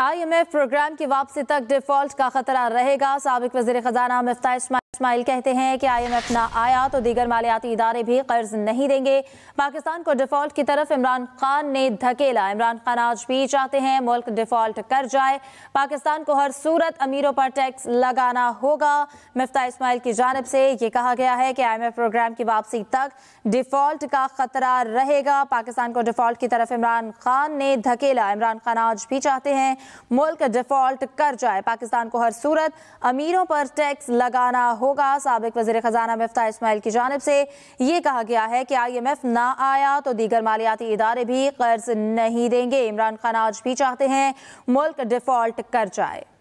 IMF programme की वापसी तक डिफॉल्ट का खतरा रहेगा सबक वजी खजाना मफ्ता इसमाइल कहते हैं कि आईएमएफ ना आया तो दीगर मालियाती इदारे भी कर्ज नहीं देंगे पाकिस्तान को डिफॉल्ट की तरफ इमरान खान ने धकेला इमरान खान आज भी चाहते हैं मुल्क डिफॉल्ट कर जाए पाकिस्तान को हर सूरत अमीरों पर टैक्स लगाना होगा मफ्ता इसमाइल की जानब से ये कहा गया है कि एफ प्रोग्राम की वापसी तक डिफॉल्ट का खतरा रहेगा पाकिस्तान को डिफॉल्ट की तरफ इमरान खान ने धकेला इमरान खान आज भी चाहते हैं मुल्क डिफॉल्ट कर जाए पाकिस्तान को हर सूरत अमीरों पर टैक्स लगाना होगा सबक वजीर खजाना मफ्ता इसमाइल की जानब से ये कहा गया है कि आई एम एफ ना आया तो दीगर मालियाती इदारे भी कर्ज नहीं देंगे इमरान खान आज भी चाहते हैं मुल्क डिफॉल्ट कर जाए